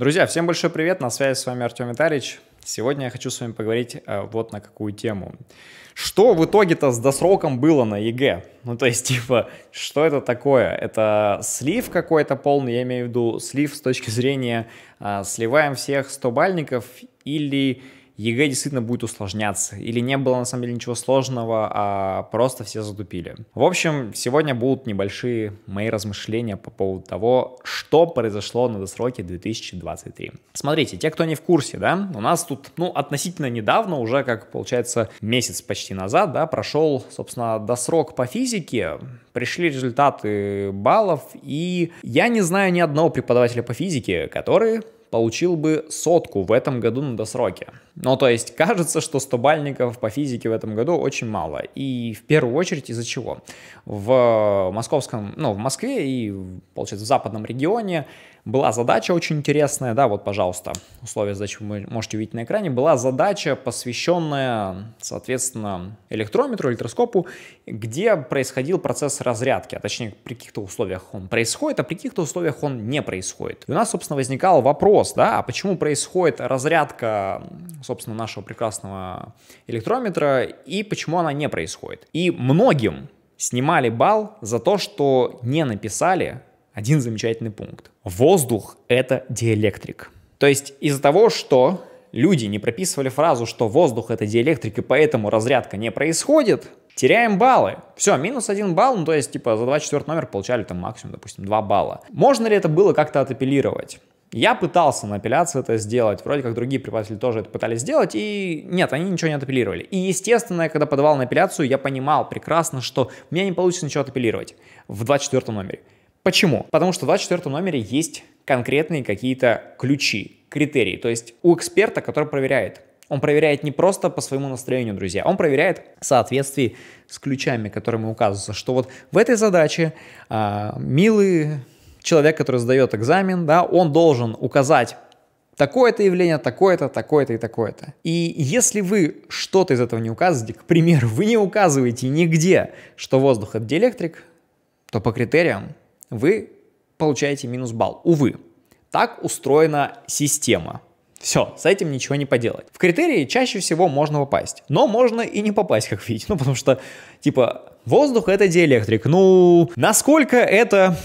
Друзья, всем большой привет, на связи с вами Артем Витарич. Сегодня я хочу с вами поговорить э, вот на какую тему. Что в итоге-то с досроком было на ЕГЭ? Ну, то есть, типа, что это такое? Это слив какой-то полный, я имею в виду слив с точки зрения а, сливаем всех 100 бальников или ЕГЭ действительно будет усложняться, или не было на самом деле ничего сложного, а просто все затупили. В общем, сегодня будут небольшие мои размышления по поводу того, что произошло на досроке 2023. Смотрите, те, кто не в курсе, да, у нас тут, ну, относительно недавно, уже как получается месяц почти назад, да, прошел, собственно, досрок по физике, пришли результаты баллов, и я не знаю ни одного преподавателя по физике, который получил бы сотку в этом году на досроке. Ну, то есть кажется, что 100 бальников по физике в этом году очень мало. И в первую очередь из-за чего? В московском, ну, в Москве и, получается, в западном регионе была задача очень интересная, да, вот, пожалуйста, условия задачи вы можете увидеть на экране, была задача, посвященная, соответственно, электрометру, электроскопу, где происходил процесс разрядки, а точнее, при каких-то условиях он происходит, а при каких-то условиях он не происходит. И у нас, собственно, возникал вопрос, да, а почему происходит разрядка собственно, нашего прекрасного электрометра и почему она не происходит. И многим снимали балл за то, что не написали один замечательный пункт. Воздух — это диэлектрик. То есть из-за того, что люди не прописывали фразу, что воздух — это диэлектрик, и поэтому разрядка не происходит, теряем баллы. Все, минус один балл, ну то есть типа за 24 номер получали там максимум, допустим, 2 балла. Можно ли это было как-то отапеллировать? Я пытался на апелляции это сделать, вроде как другие преподаватели тоже это пытались сделать, и нет, они ничего не отапеллировали. И естественно, я когда подавал на апелляцию, я понимал прекрасно, что у меня не получится ничего отапеллировать в 24 номере. Почему? Потому что в 24 номере есть конкретные какие-то ключи, критерии. То есть у эксперта, который проверяет, он проверяет не просто по своему настроению, друзья, он проверяет в соответствии с ключами, которые ему указываются, что вот в этой задаче а, милые человек, который сдает экзамен, да, он должен указать такое-то явление, такое-то, такое-то и такое-то. И если вы что-то из этого не указываете, к примеру, вы не указываете нигде, что воздух это диэлектрик, то по критериям вы получаете минус балл. Увы, так устроена система. Все, с этим ничего не поделать. В критерии чаще всего можно попасть, но можно и не попасть, как видите. Ну, потому что, типа, воздух это диэлектрик. Ну, насколько это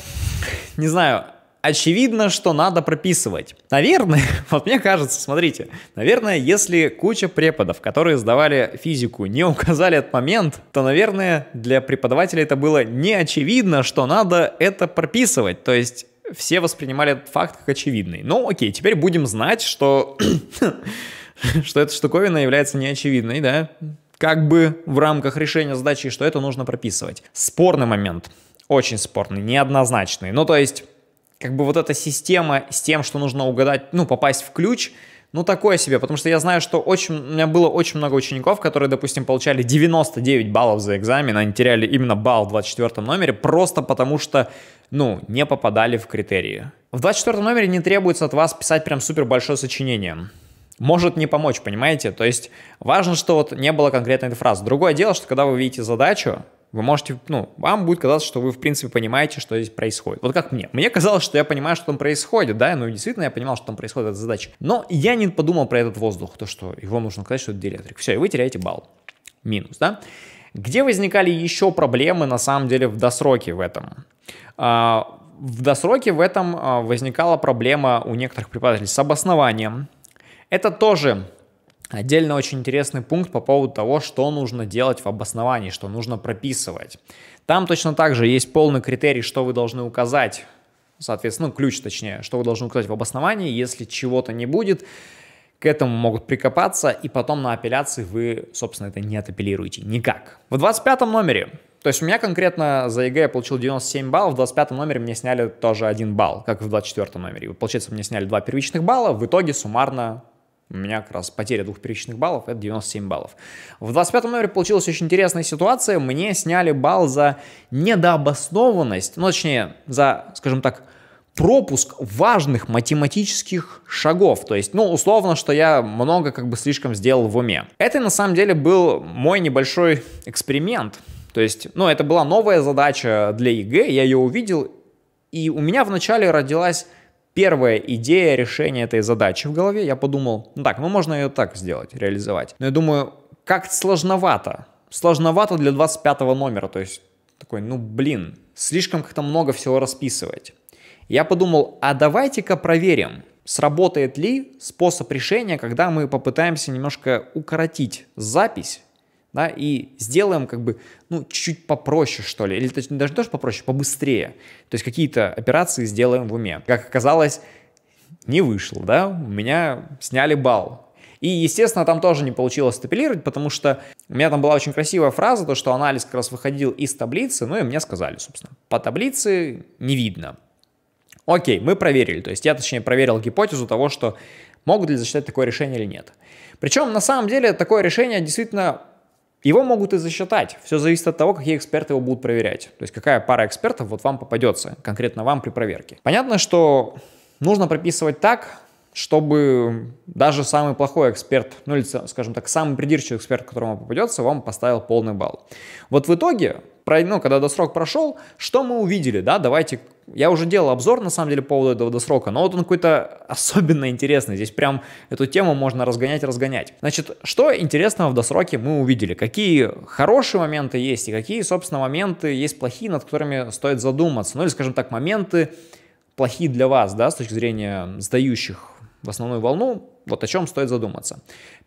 не знаю, очевидно, что надо прописывать. Наверное, вот мне кажется, смотрите, наверное, если куча преподов, которые сдавали физику, не указали этот момент, то, наверное, для преподавателя это было не очевидно, что надо это прописывать. То есть все воспринимали этот факт как очевидный. Ну, окей, теперь будем знать, что, что эта штуковина является неочевидной, да, как бы в рамках решения задачи, что это нужно прописывать. Спорный момент очень спорный, неоднозначный. Ну, то есть, как бы вот эта система с тем, что нужно угадать, ну, попасть в ключ, ну, такое себе, потому что я знаю, что очень, у меня было очень много учеников, которые, допустим, получали 99 баллов за экзамен, они теряли именно балл в 24 номере, просто потому что, ну, не попадали в критерии. В 24 номере не требуется от вас писать прям супер большое сочинение может не помочь, понимаете? То есть важно, что вот не было конкретной этой фразы. Другое дело, что когда вы видите задачу, вы можете, ну, вам будет казаться, что вы, в принципе, понимаете, что здесь происходит. Вот как мне. Мне казалось, что я понимаю, что там происходит, да, ну, действительно, я понимал, что там происходит эта задача. Но я не подумал про этот воздух, то, что его нужно сказать, что это диэлектрик. Все, и вы теряете балл. Минус, да? Где возникали еще проблемы, на самом деле, в досроке в этом? А, в досроке в этом а, возникала проблема у некоторых преподавателей с обоснованием. Это тоже Отдельно очень интересный пункт по поводу того, что нужно делать в обосновании, что нужно прописывать. Там точно так же есть полный критерий, что вы должны указать, соответственно, ну, ключ точнее, что вы должны указать в обосновании, если чего-то не будет, к этому могут прикопаться, и потом на апелляции вы, собственно, это не отапеллируете никак. В 25 номере то есть у меня конкретно за ЕГЭ я получил 97 баллов, в 25 номере мне сняли тоже один балл, как в 24 номере. Получается, мне сняли два первичных балла, в итоге суммарно у меня как раз потеря двух первичных баллов — это 97 баллов. В 25 номере получилась очень интересная ситуация. Мне сняли балл за недообоснованность, ну, точнее, за, скажем так, пропуск важных математических шагов. То есть, ну, условно, что я много как бы слишком сделал в уме. Это, на самом деле, был мой небольшой эксперимент. То есть, ну, это была новая задача для ЕГЭ, я ее увидел, и у меня вначале родилась первая идея решения этой задачи в голове, я подумал, ну так, ну можно ее так сделать, реализовать. Но я думаю, как сложновато. Сложновато для 25 номера, то есть такой, ну блин, слишком как-то много всего расписывать. Я подумал, а давайте-ка проверим, сработает ли способ решения, когда мы попытаемся немножко укоротить запись да, и сделаем как бы, ну, чуть попроще, что ли, или точнее, даже тоже попроще, побыстрее. То есть какие-то операции сделаем в уме. Как оказалось, не вышло, да, у меня сняли балл. И, естественно, там тоже не получилось стапелировать, потому что у меня там была очень красивая фраза, то, что анализ как раз выходил из таблицы, ну и мне сказали, собственно, по таблице не видно. Окей, мы проверили, то есть я, точнее, проверил гипотезу того, что могут ли засчитать такое решение или нет. Причем, на самом деле, такое решение действительно его могут и засчитать. Все зависит от того, какие эксперты его будут проверять. То есть какая пара экспертов вот вам попадется, конкретно вам при проверке. Понятно, что нужно прописывать так, чтобы даже самый плохой эксперт, ну или, скажем так, самый придирчивый эксперт, которому попадется, вам поставил полный балл. Вот в итоге, ну, когда досрок прошел, что мы увидели, да, давайте, я уже делал обзор, на самом деле, по поводу этого досрока, но вот он какой-то особенно интересный, здесь прям эту тему можно разгонять, разгонять. Значит, что интересного в досроке мы увидели, какие хорошие моменты есть и какие, собственно, моменты есть плохие, над которыми стоит задуматься, ну или, скажем так, моменты плохие для вас, да, с точки зрения сдающих в основную волну, вот о чем стоит задуматься.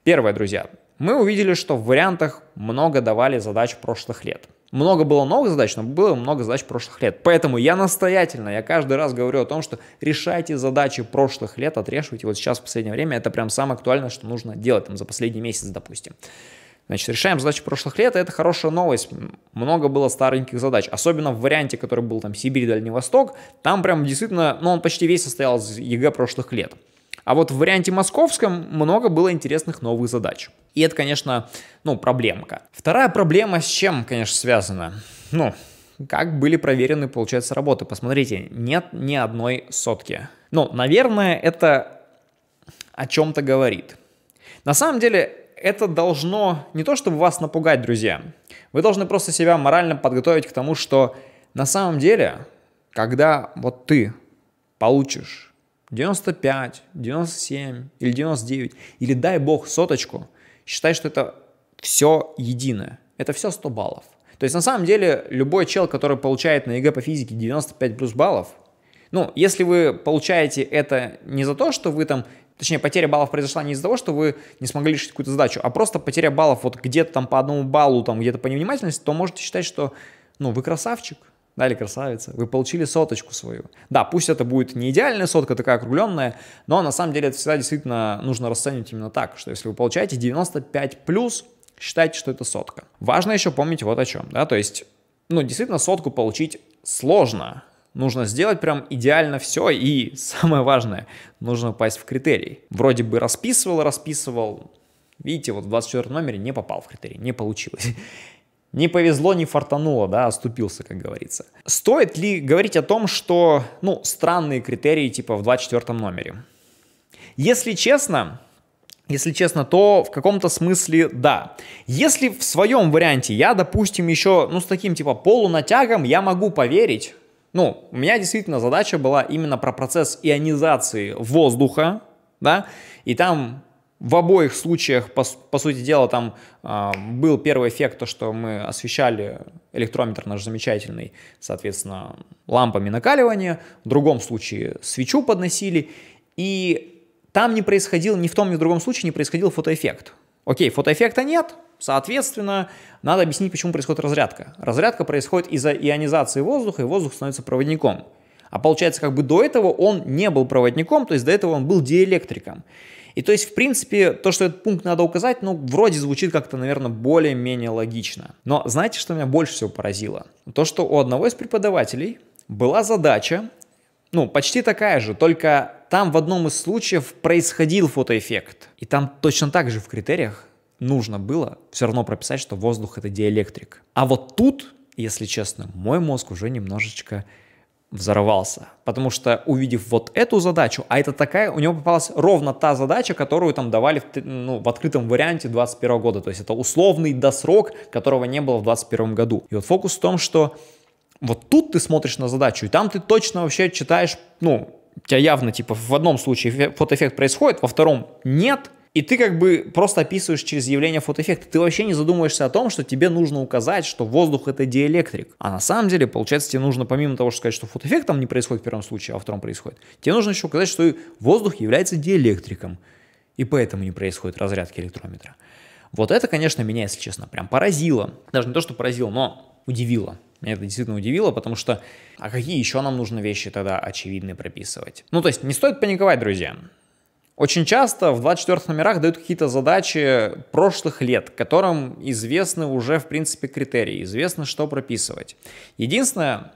Первое, друзья, мы увидели, что в вариантах много давали задач прошлых лет. Много было новых задач, но было много задач прошлых лет. Поэтому я настоятельно, я каждый раз говорю о том, что решайте задачи прошлых лет, отрешивайте. Вот сейчас в последнее время это прям самое актуальное, что нужно делать, там, за последний месяц, допустим. Значит, решаем задачи прошлых лет, и это хорошая новость. Много было стареньких задач, особенно в варианте, который был там Сибирь, Дальний Восток. Там прям действительно, ну он почти весь состоял из ЕГЭ прошлых лет. А вот в варианте московском много было интересных новых задач. И это, конечно, ну, проблемка. Вторая проблема с чем, конечно, связана? Ну, как были проверены, получается, работы. Посмотрите, нет ни одной сотки. Ну, наверное, это о чем-то говорит. На самом деле, это должно не то, чтобы вас напугать, друзья. Вы должны просто себя морально подготовить к тому, что на самом деле, когда вот ты получишь 95, 97 или 99, или дай бог соточку, считай, что это все единое. Это все 100 баллов. То есть на самом деле любой чел, который получает на ЕГЭ по физике 95 плюс баллов, ну, если вы получаете это не за то, что вы там, точнее, потеря баллов произошла не из-за того, что вы не смогли решить какую-то задачу, а просто потеря баллов вот где-то там по одному баллу, там где-то по невнимательности, то можете считать, что, ну, вы красавчик, да, или красавица. Вы получили соточку свою. Да, пусть это будет не идеальная сотка, такая округленная, но на самом деле это всегда действительно нужно расценивать именно так, что если вы получаете 95 плюс, считайте, что это сотка. Важно еще помнить вот о чем, да, то есть, ну, действительно, сотку получить сложно, нужно сделать прям идеально все, и самое важное, нужно попасть в критерий. Вроде бы расписывал, расписывал, видите, вот в 24 номере не попал в критерий, не получилось не повезло, не фартануло, да, оступился, как говорится. Стоит ли говорить о том, что, ну, странные критерии типа в 24 номере? Если честно, если честно, то в каком-то смысле да. Если в своем варианте я, допустим, еще, ну, с таким типа полунатягом, я могу поверить, ну, у меня действительно задача была именно про процесс ионизации воздуха, да, и там в обоих случаях, по, по сути дела, там э, был первый эффект, то, что мы освещали электрометр наш замечательный, соответственно, лампами накаливания, в другом случае свечу подносили, и там не происходил, ни в том, ни в другом случае не происходил фотоэффект. Окей, фотоэффекта нет, соответственно, надо объяснить, почему происходит разрядка. Разрядка происходит из-за ионизации воздуха, и воздух становится проводником – а получается, как бы до этого он не был проводником, то есть до этого он был диэлектриком. И то есть, в принципе, то, что этот пункт надо указать, ну, вроде звучит как-то, наверное, более-менее логично. Но знаете, что меня больше всего поразило? То, что у одного из преподавателей была задача, ну, почти такая же, только там в одном из случаев происходил фотоэффект. И там точно так же в критериях нужно было все равно прописать, что воздух это диэлектрик. А вот тут, если честно, мой мозг уже немножечко взорвался. Потому что, увидев вот эту задачу, а это такая, у него попалась ровно та задача, которую там давали в, ну, в открытом варианте 21 года. То есть это условный досрок, которого не было в 21 году. И вот фокус в том, что вот тут ты смотришь на задачу, и там ты точно вообще читаешь, ну, у тебя явно, типа, в одном случае фотоэффект происходит, во втором нет – и ты как бы просто описываешь через явление фотоэффекта. Ты вообще не задумываешься о том, что тебе нужно указать, что воздух это диэлектрик. А на самом деле, получается, тебе нужно помимо того, что сказать, что фотоэффект там не происходит в первом случае, а во втором происходит, тебе нужно еще указать, что воздух является диэлектриком. И поэтому не происходит разрядки электрометра. Вот это, конечно, меня, если честно, прям поразило. Даже не то, что поразило, но удивило. Меня это действительно удивило, потому что а какие еще нам нужно вещи тогда очевидные прописывать? Ну, то есть не стоит паниковать, друзья. Очень часто в 24 номерах дают какие-то задачи прошлых лет, которым известны уже, в принципе, критерии, известно, что прописывать. Единственное,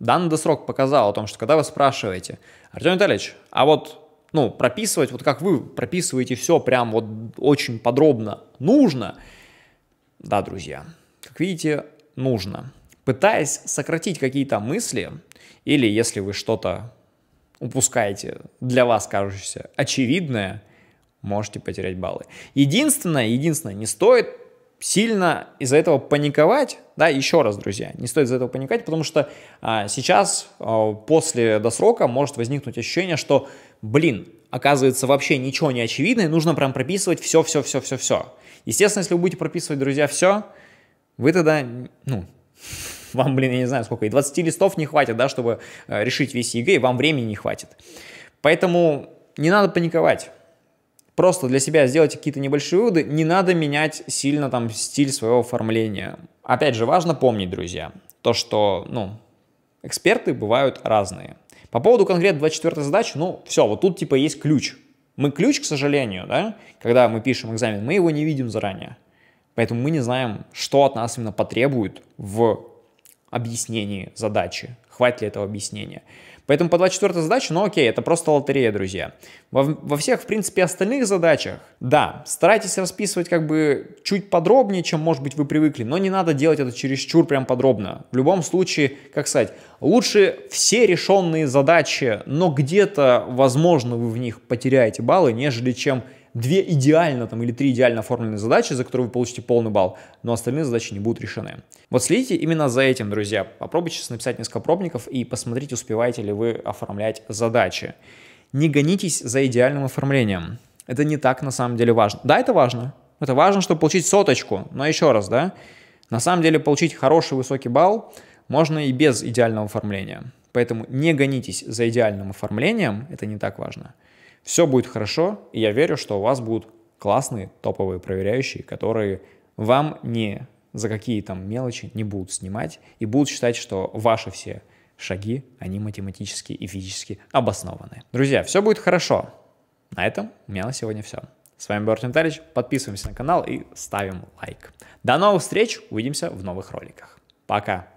данный досрок показал о том, что когда вы спрашиваете, Артем Витальевич, а вот ну, прописывать, вот как вы прописываете все прям вот очень подробно, нужно? Да, друзья, как видите, нужно. Пытаясь сократить какие-то мысли, или если вы что-то упускаете для вас кажущееся очевидное, можете потерять баллы. Единственное, единственное, не стоит сильно из-за этого паниковать, да, еще раз, друзья, не стоит из-за этого паниковать, потому что а, сейчас а, после досрока может возникнуть ощущение, что, блин, оказывается вообще ничего не очевидно, и нужно прям прописывать все, все, все, все, все. Естественно, если вы будете прописывать, друзья, все, вы тогда, ну, вам, блин, я не знаю сколько, и 20 листов не хватит, да, чтобы э, решить весь ЕГЭ, и вам времени не хватит. Поэтому не надо паниковать. Просто для себя сделать какие-то небольшие выводы, не надо менять сильно там стиль своего оформления. Опять же, важно помнить, друзья, то, что, ну, эксперты бывают разные. По поводу конкретно 24 задачи, ну, все, вот тут типа есть ключ. Мы ключ, к сожалению, да, когда мы пишем экзамен, мы его не видим заранее. Поэтому мы не знаем, что от нас именно потребует в объяснении задачи. Хватит ли этого объяснения? Поэтому по 24 задача, ну окей, это просто лотерея, друзья. Во, во всех, в принципе, остальных задачах, да, старайтесь расписывать как бы чуть подробнее, чем, может быть, вы привыкли, но не надо делать это чересчур прям подробно. В любом случае, как сказать, лучше все решенные задачи, но где-то, возможно, вы в них потеряете баллы, нежели чем две идеально там, или три идеально оформленные задачи, за которые вы получите полный балл, но остальные задачи не будут решены. Вот следите именно за этим, друзья. Попробуйте сейчас написать несколько пробников и посмотрите, успеваете ли вы оформлять задачи. Не гонитесь за идеальным оформлением. Это не так на самом деле важно. Да, это важно. Это важно, чтобы получить соточку. Но еще раз, да, на самом деле получить хороший высокий балл можно и без идеального оформления. Поэтому не гонитесь за идеальным оформлением, это не так важно. Все будет хорошо, и я верю, что у вас будут классные топовые проверяющие, которые вам не за какие там мелочи не будут снимать и будут считать, что ваши все шаги, они математически и физически обоснованы. Друзья, все будет хорошо. На этом у меня на сегодня все. С вами был Артем Тарич, подписываемся на канал и ставим лайк. До новых встреч, увидимся в новых роликах. Пока!